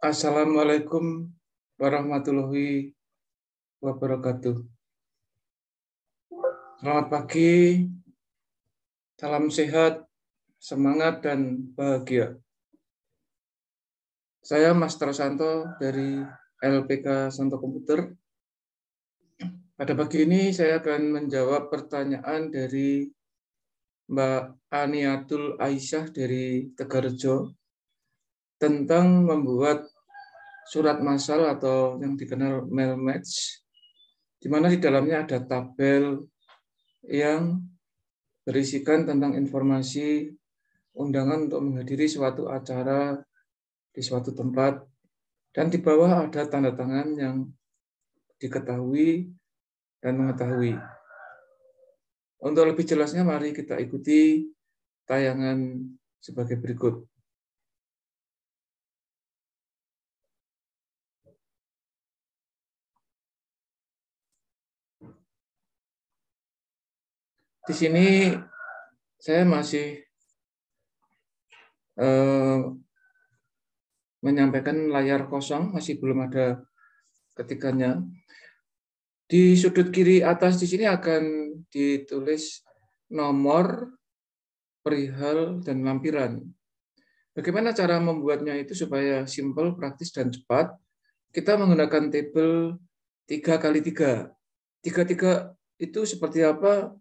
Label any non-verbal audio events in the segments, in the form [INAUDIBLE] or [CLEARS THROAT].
Assalamualaikum warahmatullahi wabarakatuh. Selamat pagi, salam sehat, semangat, dan bahagia. Saya Mas Santo dari LPK Santo Komputer. Pada pagi ini saya akan menjawab pertanyaan dari Mbak Aniatul Aisyah dari Tegarjo tentang membuat surat masal atau yang dikenal mail match, di mana di dalamnya ada tabel yang berisikan tentang informasi undangan untuk menghadiri suatu acara di suatu tempat. Dan di bawah ada tanda tangan yang diketahui dan mengetahui. Untuk lebih jelasnya, mari kita ikuti tayangan sebagai berikut. di sini saya masih eh, menyampaikan layar kosong, masih belum ada ketikannya. Di sudut kiri atas di sini akan ditulis nomor perihal dan lampiran. Bagaimana cara membuatnya itu supaya simpel praktis, dan cepat? Kita menggunakan tabel tiga kali tiga Tiga-tiga itu seperti apa?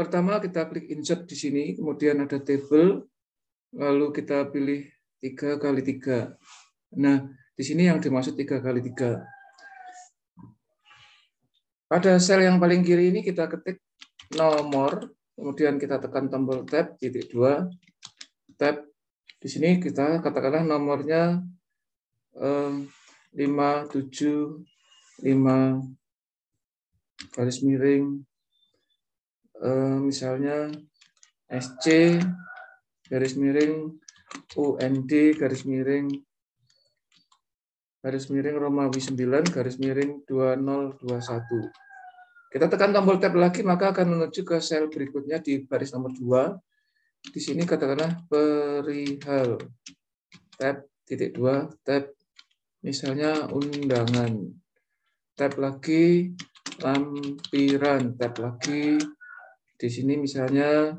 Pertama kita klik insert di sini, kemudian ada table, lalu kita pilih tiga kali tiga Nah, di sini yang dimaksud tiga kali tiga Pada sel yang paling kiri ini kita ketik nomor, kemudian kita tekan tombol tab titik dua tab. Di sini kita katakanlah nomornya eh, lima tujuh lima garis miring, Eh, misalnya SC garis miring UND garis miring garis miring Romawi 9 garis miring 2021. Kita tekan tombol tab lagi maka akan menuju ke sel berikutnya di baris nomor 2. Di sini katakanlah perihal tab titik 2 tab misalnya undangan tab lagi lampiran tab lagi di sini misalnya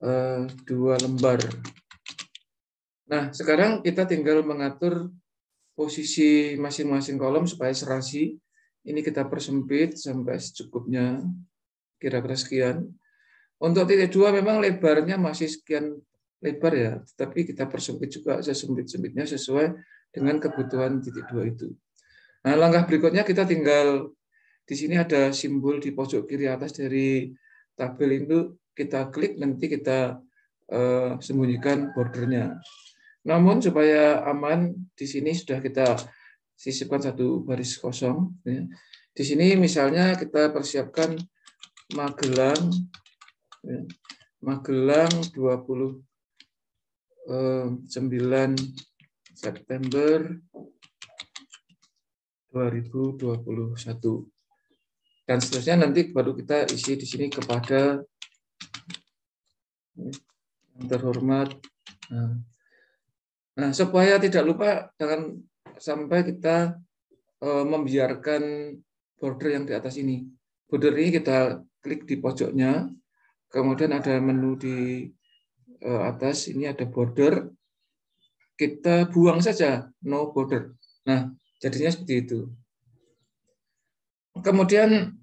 eh, dua lembar. Nah, sekarang kita tinggal mengatur posisi masing-masing kolom supaya serasi. Ini kita persempit sampai secukupnya, kira-kira sekian. Untuk titik dua memang lebarnya masih sekian lebar ya, tetapi kita persempit juga sesempit-sempitnya sesuai dengan kebutuhan titik dua itu. Nah, langkah berikutnya kita tinggal di sini ada simbol di pojok kiri atas dari tabel itu kita klik nanti kita uh, sembunyikan bordernya. Namun supaya aman di sini sudah kita sisipkan satu baris kosong. Ya. Di sini misalnya kita persiapkan Magelang, ya. Magelang 29 eh, September 2021 dan seterusnya nanti baru kita isi di sini kepada ya, yang terhormat. Nah. nah, supaya tidak lupa jangan sampai kita e, membiarkan border yang di atas ini. Border ini kita klik di pojoknya, kemudian ada menu di e, atas ini ada border. Kita buang saja no border. Nah, jadinya seperti itu. Kemudian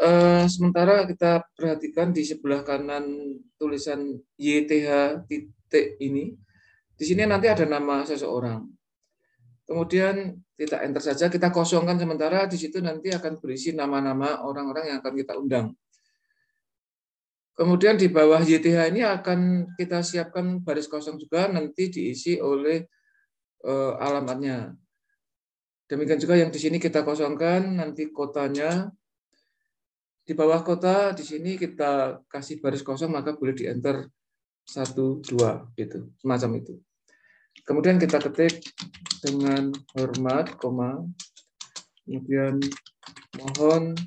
uh, [CLEARS THROAT] sementara kita perhatikan di sebelah kanan tulisan YTH titik ini, di sini nanti ada nama seseorang. Kemudian kita enter saja, kita kosongkan sementara, di situ nanti akan berisi nama-nama orang-orang yang akan kita undang. Kemudian di bawah YTH ini akan kita siapkan baris kosong juga, nanti diisi oleh eh, alamatnya. Demikian juga yang di sini kita kosongkan, nanti kotanya. Di bawah kota, di sini kita kasih baris kosong, maka boleh di-enter 1, 2, gitu, semacam itu. Kemudian kita ketik dengan hormat, koma, kemudian mohon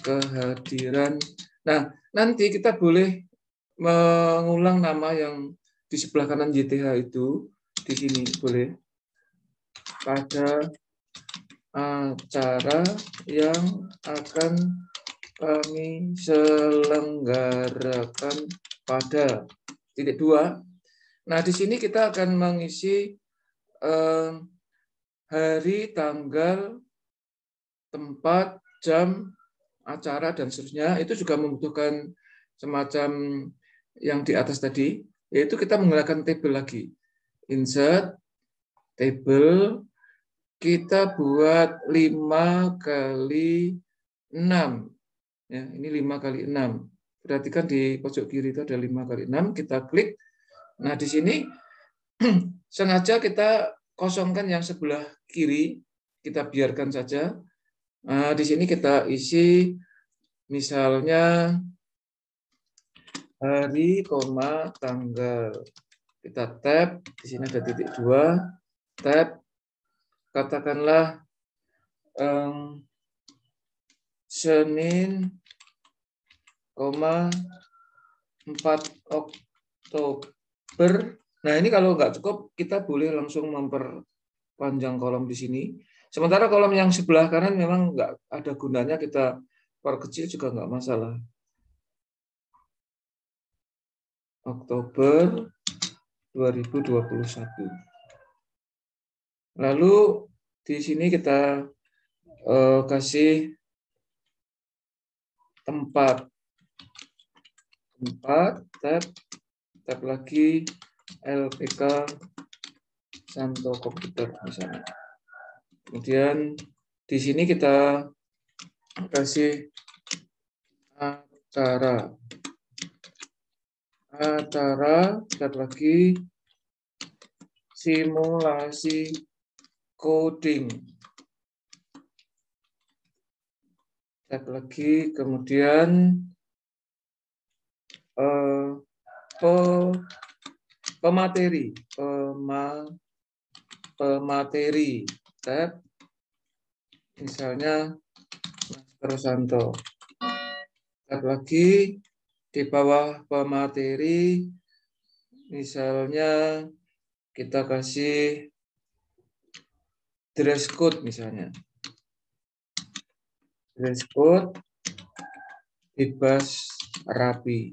kehadiran. Nah, nanti kita boleh mengulang nama yang di sebelah kanan YTH itu, di sini boleh, pada acara yang akan kami selenggarakan pada titik dua. Nah, di sini kita akan mengisi eh, hari, tanggal, tempat, jam, acara, dan seterusnya. Itu juga membutuhkan semacam yang di atas tadi, yaitu kita menggunakan table lagi. Insert, table, kita buat 5 kali 6. Ya, ini 5 kali 6. Perhatikan di pojok kiri itu ada 5 kali 6. Kita klik. Nah, di sini [CLEARS THROAT] sengaja kita kosongkan yang sebelah kiri. Kita biarkan saja. Nah, di sini kita isi misalnya hari, koma, tanggal. Kita tap, Di sini ada titik 2, tap, katakanlah um, Senin, 4 Oktober. Nah ini kalau nggak cukup kita boleh langsung memperpanjang kolom di sini. Sementara kolom yang sebelah kanan memang nggak ada gunanya kita perkecil juga nggak masalah. Oktober 2021. Lalu di sini kita uh, kasih tempat tempat tab tab lagi LPK Santo Komputer misalnya. Kemudian di sini kita kasih acara acara tab lagi simulasi coding. Cek lagi, kemudian eh, pemateri, pema, pemateri. Tab, misalnya Mas Rosanto. Cek lagi di bawah pemateri, misalnya kita kasih dress code misalnya. Dress code bebas rapi.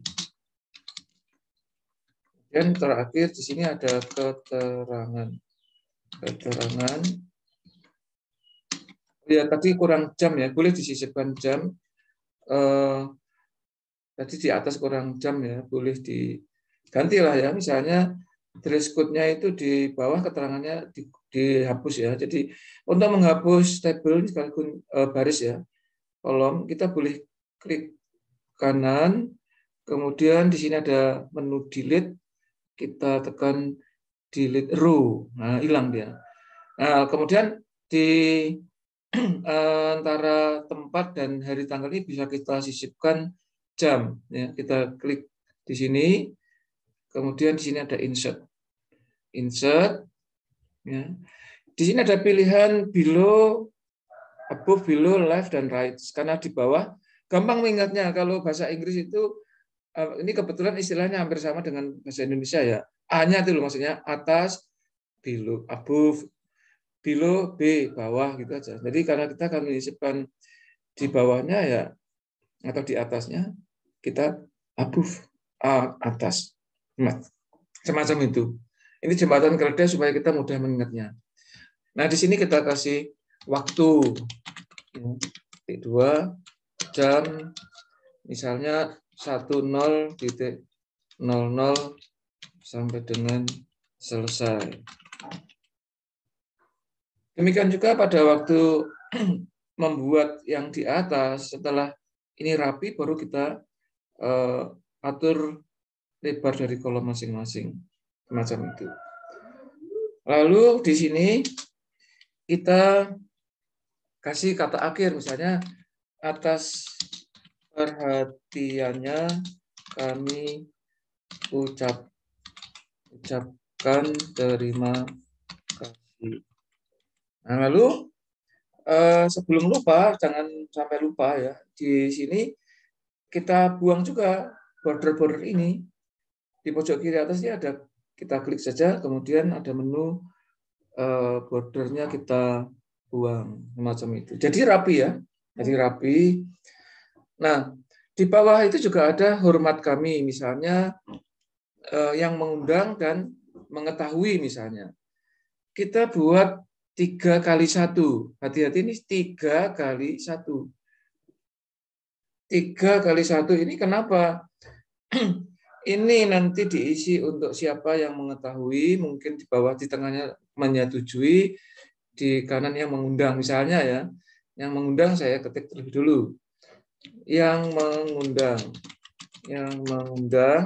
Dan terakhir di sini ada keterangan. Keterangan. Oh ya, tadi kurang jam ya. Boleh disisipkan jam. Eh, tadi di atas kurang jam ya. Boleh digantilah ya. Misalnya dress code-nya itu di bawah keterangannya di, dihapus ya. Jadi untuk menghapus tabel sekaligus e, baris ya, kolom kita boleh klik kanan, kemudian di sini ada menu delete, kita tekan delete row, nah hilang dia. Nah, kemudian di [CLEARS THROAT] e, antara tempat dan hari tanggal ini bisa kita sisipkan jam ya kita klik di sini Kemudian di sini ada insert. Insert. Ya. Di sini ada pilihan below, above, below, left, dan right. Karena di bawah, gampang mengingatnya kalau bahasa Inggris itu, eh, ini kebetulan istilahnya hampir sama dengan bahasa Indonesia ya. A-nya itu loh maksudnya atas, below, above, below, B, bawah gitu aja. Jadi karena kita akan menyisipkan di bawahnya ya atau di atasnya kita above A atas Semacam itu. Ini jembatan kerja supaya kita mudah mengingatnya. Nah, di sini kita kasih waktu. Titik 2 jam misalnya 10.00 sampai dengan selesai. Demikian juga pada waktu [CLEARS THROAT] membuat yang di atas setelah ini rapi baru kita eh, atur lebar dari kolom masing-masing semacam itu. Lalu di sini kita kasih kata akhir misalnya atas perhatiannya kami ucap ucapkan terima kasih. Nah, lalu eh, sebelum lupa jangan sampai lupa ya di sini kita buang juga border-border ini di pojok kiri atas ini ada kita klik saja, kemudian ada menu eh, bordernya kita buang semacam itu. Jadi rapi ya, jadi rapi. Nah di bawah itu juga ada hormat kami, misalnya eh, yang mengundang dan mengetahui misalnya. Kita buat tiga kali satu. Hati-hati ini tiga kali satu. Tiga kali satu ini kenapa? [CLEARS THROAT] ini nanti diisi untuk siapa yang mengetahui, mungkin di bawah di tengahnya menyetujui, di kanan yang mengundang misalnya ya. Yang mengundang saya ketik terlebih dulu. Yang mengundang. Yang mengundang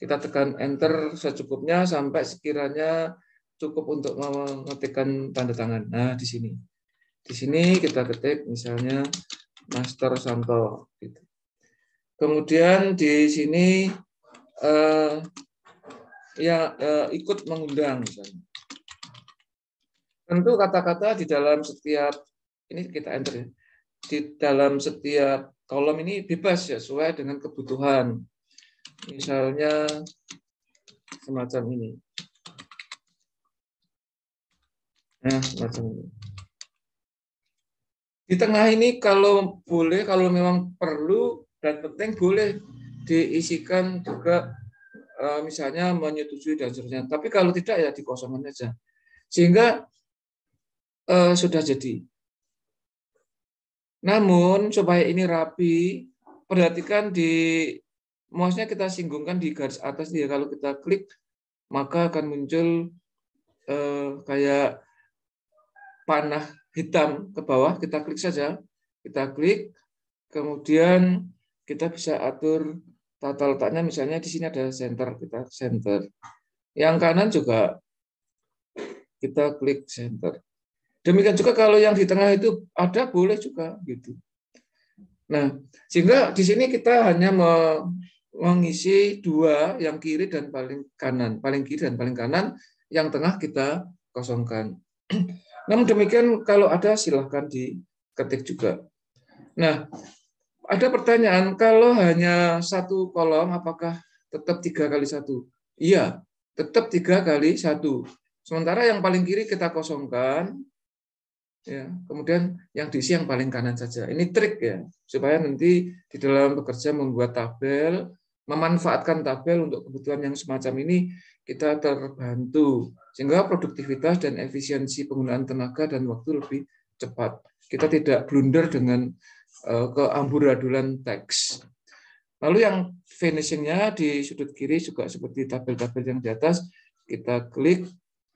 kita tekan enter secukupnya sampai sekiranya cukup untuk mengetikkan tanda tangan. Nah, di sini. Di sini kita ketik misalnya Master Santo gitu. Kemudian di sini uh, ya uh, ikut mengundang Tentu kata-kata di dalam setiap ini kita enter ya. Di dalam setiap kolom ini bebas ya sesuai dengan kebutuhan. Misalnya semacam ini. Nah, semacam ini. Di tengah ini kalau boleh, kalau memang perlu dan penting boleh diisikan juga eh, misalnya menyetujui dan seterusnya. Tapi kalau tidak ya dikosongkan saja. Sehingga eh, sudah jadi. Namun supaya ini rapi, perhatikan di mouse-nya kita singgungkan di garis atas dia. Ya. Kalau kita klik maka akan muncul eh, kayak panah hitam ke bawah. Kita klik saja. Kita klik, kemudian kita bisa atur tata letaknya misalnya di sini ada center, kita center. Yang kanan juga kita klik center. Demikian juga kalau yang di tengah itu ada boleh juga gitu. Nah, sehingga di sini kita hanya mengisi dua yang kiri dan paling kanan, paling kiri dan paling kanan, yang tengah kita kosongkan. [CLEARS THROAT] Namun demikian kalau ada silahkan diketik juga. Nah, ada pertanyaan, kalau hanya satu kolom, apakah tetap tiga kali satu? Iya, tetap tiga kali satu. Sementara yang paling kiri kita kosongkan, ya, kemudian yang diisi yang paling kanan saja. Ini trik ya, supaya nanti di dalam bekerja membuat tabel, memanfaatkan tabel untuk kebutuhan yang semacam ini, kita terbantu. Sehingga produktivitas dan efisiensi penggunaan tenaga dan waktu lebih cepat. Kita tidak blunder dengan Eh, keamburadulan teks. Lalu yang finishingnya di sudut kiri juga seperti tabel-tabel yang di atas, kita klik,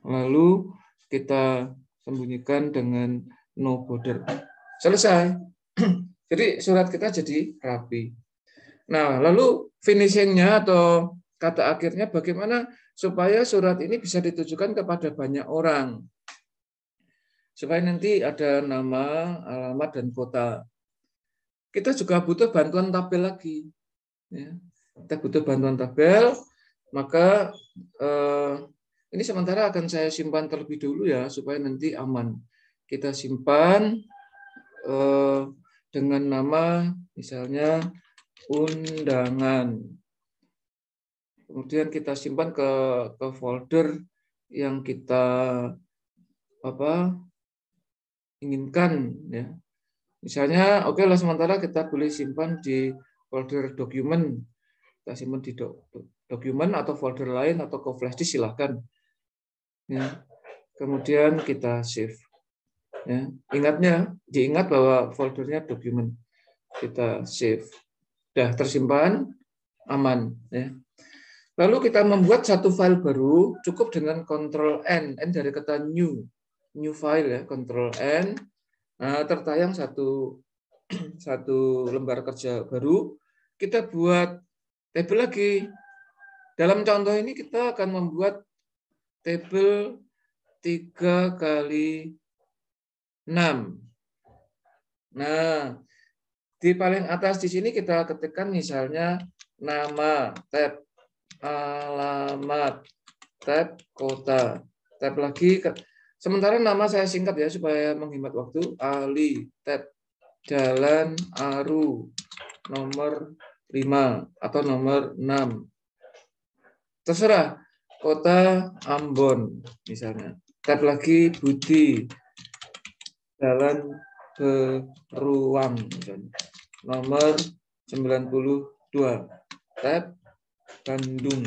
lalu kita sembunyikan dengan no border. Selesai. [CLEARS THROAT] Jadi surat kita jadi rapi. Nah, lalu finishingnya atau kata akhirnya bagaimana supaya surat ini bisa ditujukan kepada banyak orang. Supaya nanti ada nama, alamat, dan kota kita juga butuh bantuan tabel lagi. Ya. Kita butuh bantuan tabel, maka eh, ini sementara akan saya simpan terlebih dulu ya, supaya nanti aman. Kita simpan eh, dengan nama misalnya undangan. Kemudian kita simpan ke, ke folder yang kita apa inginkan ya Misalnya, oke okay lah sementara kita boleh simpan di folder dokumen. Kita simpan di do, dokumen atau folder lain atau ke flash disk silahkan. Ya. Kemudian kita save. Ya. Ingatnya, diingat bahwa foldernya dokumen. Kita save. Sudah tersimpan, aman. Ya. Lalu kita membuat satu file baru, cukup dengan Ctrl N. N dari kata new. New file ya, Ctrl N Eh, tertayang satu [CLEARS THROAT] satu lembar kerja baru, kita buat table lagi. Dalam contoh ini kita akan membuat table tiga kali enam Nah, di paling atas di sini kita ketikkan misalnya nama tab, alamat tab, kota. Tab lagi Sementara nama saya singkat ya supaya menghemat waktu. Ali Ted Jalan Aru nomor 5 atau nomor 6. Terserah kota Ambon misalnya. Tab lagi Budi Jalan Beruang misalnya. Nomor 92. Tab Bandung.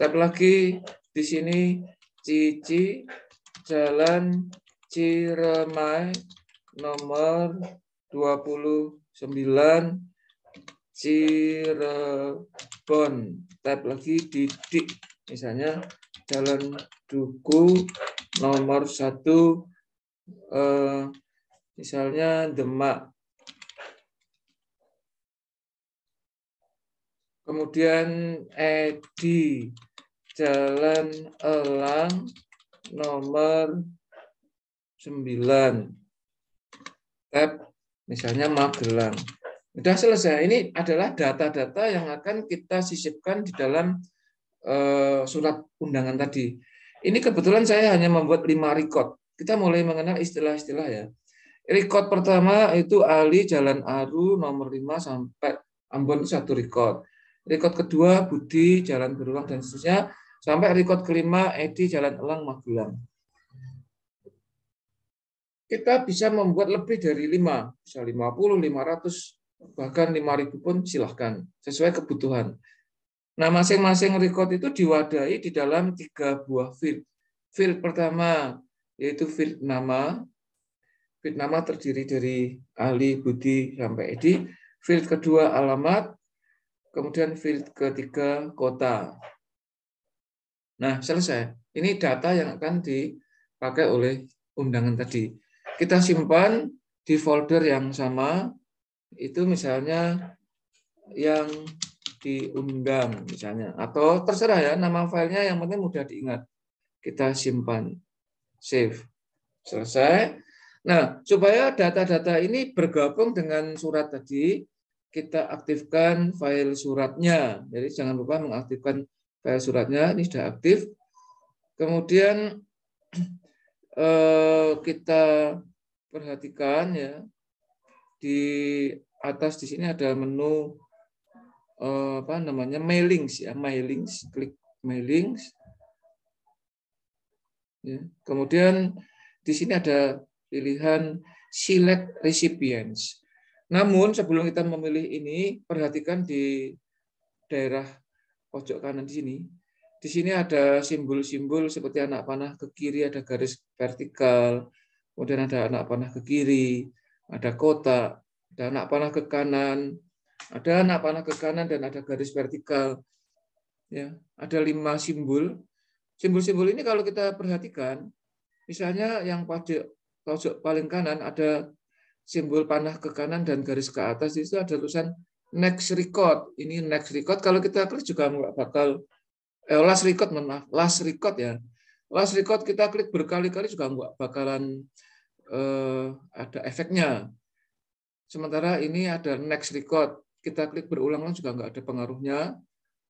Tab lagi di sini Cici Jalan Ciremai nomor 29 Cirebon. Tap lagi didik. Misalnya Jalan Duku nomor 1 eh, misalnya Demak. Kemudian Edi Jalan Elang nomor 9 tab misalnya Magelang. Sudah selesai. Ini adalah data-data yang akan kita sisipkan di dalam eh, surat undangan tadi. Ini kebetulan saya hanya membuat lima record. Kita mulai mengenal istilah-istilah ya. Record pertama itu Ali Jalan Aru nomor 5 sampai Ambon satu record. Record kedua Budi Jalan Beruang dan seterusnya Sampai record kelima, Edi Jalan Elang, Magelang. Kita bisa membuat lebih dari lima, bisa 50, 500, bahkan 5000 pun silahkan, sesuai kebutuhan. Nah, masing-masing record itu diwadahi di dalam tiga buah field. Field pertama yaitu field nama. Field nama terdiri dari Ali, Budi, sampai Edi. Field kedua alamat, kemudian field ketiga kota. Nah, selesai. Ini data yang akan dipakai oleh undangan tadi. Kita simpan di folder yang sama, itu misalnya yang diundang misalnya atau terserah ya nama filenya yang penting mudah diingat kita simpan save selesai nah supaya data-data ini bergabung dengan surat tadi kita aktifkan file suratnya jadi jangan lupa mengaktifkan file suratnya ini sudah aktif. Kemudian [CLEARS THROAT] eh, kita perhatikan ya di atas di sini ada menu eh, apa namanya mailings ya mailings klik mailings ya. kemudian di sini ada pilihan select recipients namun sebelum kita memilih ini perhatikan di daerah pojok kanan di sini, di sini ada simbol-simbol seperti anak panah ke kiri ada garis vertikal, kemudian ada anak panah ke kiri, ada kotak, ada anak panah ke kanan, ada anak panah ke kanan dan ada garis vertikal. Ya, ada lima simbol. Simbol-simbol ini kalau kita perhatikan, misalnya yang pojok pojok paling kanan ada simbol panah ke kanan dan garis ke atas itu ada tulisan next record. Ini next record. Kalau kita klik juga nggak bakal eh, last record, maaf, last record ya. Last record kita klik berkali-kali juga nggak bakalan eh, ada efeknya. Sementara ini ada next record. Kita klik berulang-ulang juga nggak ada pengaruhnya.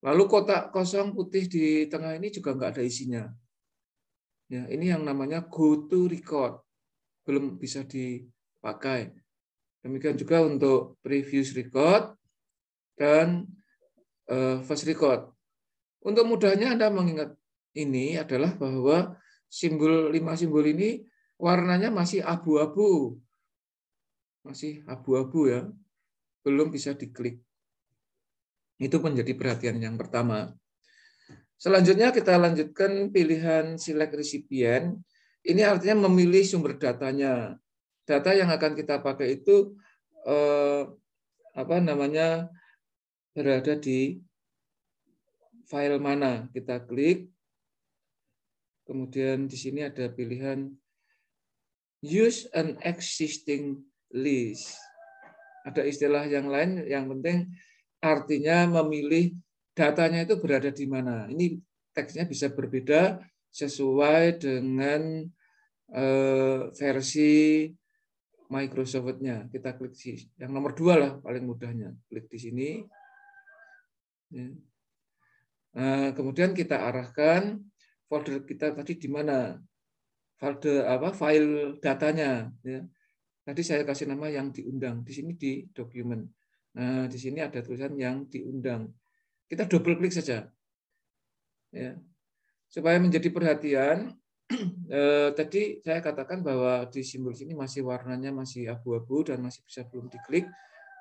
Lalu kotak kosong putih di tengah ini juga nggak ada isinya. Ya, ini yang namanya go to record. Belum bisa dipakai. Demikian juga untuk previous record dan uh, first record. Untuk mudahnya Anda mengingat ini adalah bahwa simbol lima simbol ini warnanya masih abu-abu. Masih abu-abu ya. Belum bisa diklik. Itu menjadi perhatian yang pertama. Selanjutnya kita lanjutkan pilihan select recipient. Ini artinya memilih sumber datanya. Data yang akan kita pakai itu eh, apa namanya berada di file mana. Kita klik. Kemudian di sini ada pilihan use an existing list. Ada istilah yang lain yang penting artinya memilih datanya itu berada di mana. Ini teksnya bisa berbeda sesuai dengan eh, versi Microsoft-nya. Kita klik di yang nomor dua lah paling mudahnya. Klik di sini. Ya. Eh, kemudian kita arahkan folder kita tadi di mana folder apa file datanya. Ya. Tadi saya kasih nama yang diundang. Di sini di dokumen. Nah, di sini ada tulisan yang diundang. Kita double klik saja. Ya. Supaya menjadi perhatian, [CLEARS THROAT] eh, tadi saya katakan bahwa di simbol sini masih warnanya masih abu-abu dan masih bisa belum diklik.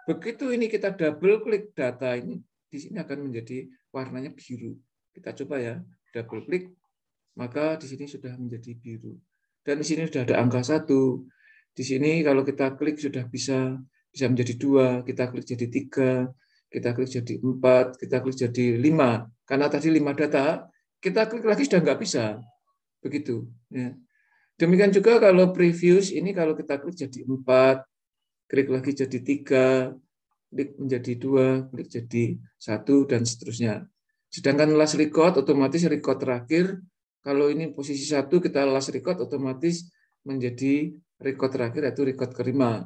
Begitu ini kita double klik data ini, di sini akan menjadi warnanya biru. Kita coba ya, double klik, maka di sini sudah menjadi biru. Dan di sini sudah ada angka satu. Di sini kalau kita klik sudah bisa bisa menjadi dua, kita klik jadi tiga, kita klik jadi empat, kita klik jadi lima. Karena tadi lima data, kita klik lagi sudah nggak bisa. Begitu. Ya. Demikian juga kalau previews ini kalau kita klik jadi empat, klik lagi jadi tiga, klik menjadi dua, klik jadi satu, dan seterusnya. Sedangkan last record otomatis record terakhir, kalau ini posisi satu kita last record otomatis menjadi record terakhir yaitu record kelima.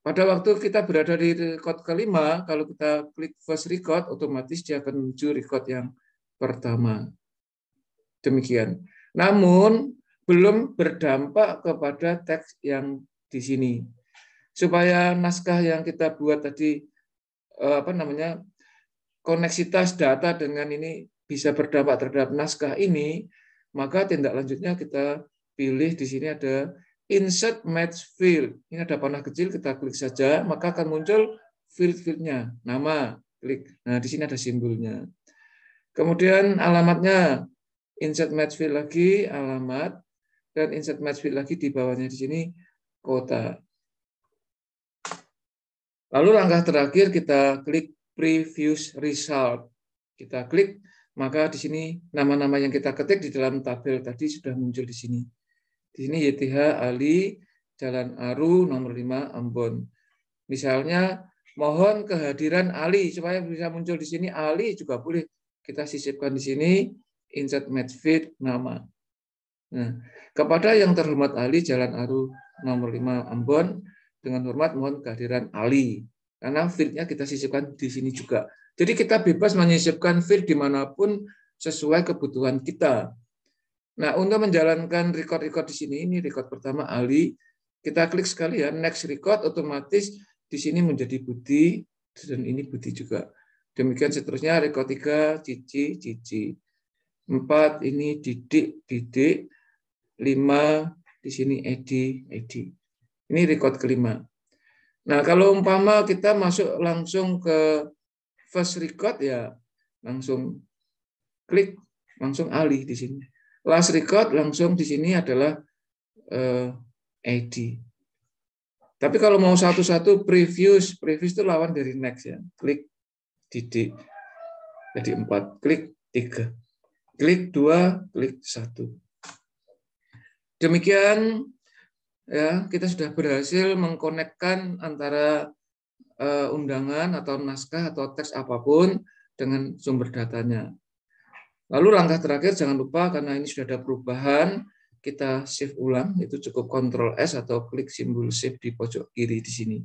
Pada waktu kita berada di record kelima, kalau kita klik first record, otomatis dia akan menuju record yang pertama. Demikian. Namun, belum berdampak kepada teks yang di sini supaya naskah yang kita buat tadi eh, apa namanya koneksitas data dengan ini bisa berdampak terhadap naskah ini, maka tindak lanjutnya kita pilih di sini ada insert match field. Ini ada panah kecil, kita klik saja, maka akan muncul field-fieldnya, nama, klik. Nah, di sini ada simbolnya. Kemudian alamatnya, insert match field lagi, alamat, dan insert match field lagi di bawahnya di sini, kota. Lalu langkah terakhir kita klik previous result. Kita klik, maka di sini nama-nama yang kita ketik di dalam tabel tadi sudah muncul di sini. Di sini YTH Ali, Jalan Aru, nomor 5, Ambon. Misalnya, mohon kehadiran Ali, supaya bisa muncul di sini, Ali juga boleh kita sisipkan di sini, insert match Fit nama. Nah, kepada yang terhormat Ali, Jalan Aru, nomor 5, Ambon, dengan hormat mohon kehadiran Ali. Karena feed-nya kita sisipkan di sini juga. Jadi kita bebas menyisipkan fit dimanapun sesuai kebutuhan kita. Nah, untuk menjalankan record-record di sini, ini record pertama Ali, kita klik sekali ya, next record, otomatis di sini menjadi Budi, dan ini Budi juga. Demikian seterusnya, record 3, Cici, Cici. 4, ini Didik, Didik. 5, di sini Edi, Edi. Ini record kelima. Nah, kalau umpama kita masuk langsung ke first record ya langsung klik, langsung alih di sini. Last record langsung di sini adalah uh, eh, ID. Tapi kalau mau satu-satu previous, previous itu lawan dari next ya. Klik didik. Jadi empat klik tiga Klik dua klik satu. Demikian ya kita sudah berhasil mengkonekkan antara uh, undangan atau naskah atau teks apapun dengan sumber datanya. Lalu langkah terakhir jangan lupa karena ini sudah ada perubahan, kita shift ulang itu cukup kontrol S atau klik simbol shift di pojok kiri di sini.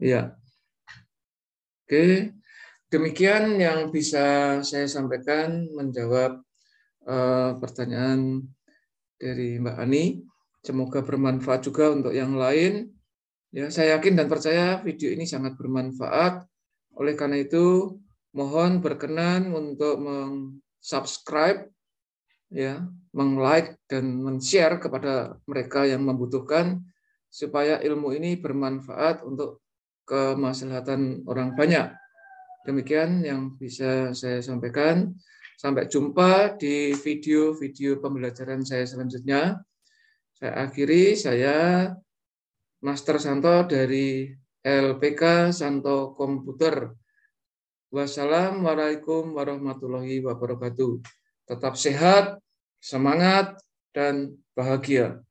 Ya. Oke. Demikian yang bisa saya sampaikan menjawab uh, pertanyaan dari Mbak Ani. Semoga bermanfaat juga untuk yang lain. Ya, saya yakin dan percaya video ini sangat bermanfaat. Oleh karena itu, mohon berkenan untuk subscribe ya, meng-like dan men-share kepada mereka yang membutuhkan supaya ilmu ini bermanfaat untuk kemaslahatan orang banyak. Demikian yang bisa saya sampaikan. Sampai jumpa di video-video pembelajaran saya selanjutnya. Saya akhiri, saya Master Santo dari LPK Santo Komputer. Wassalamualaikum warahmatullahi wabarakatuh. Tetap sehat, semangat, dan bahagia.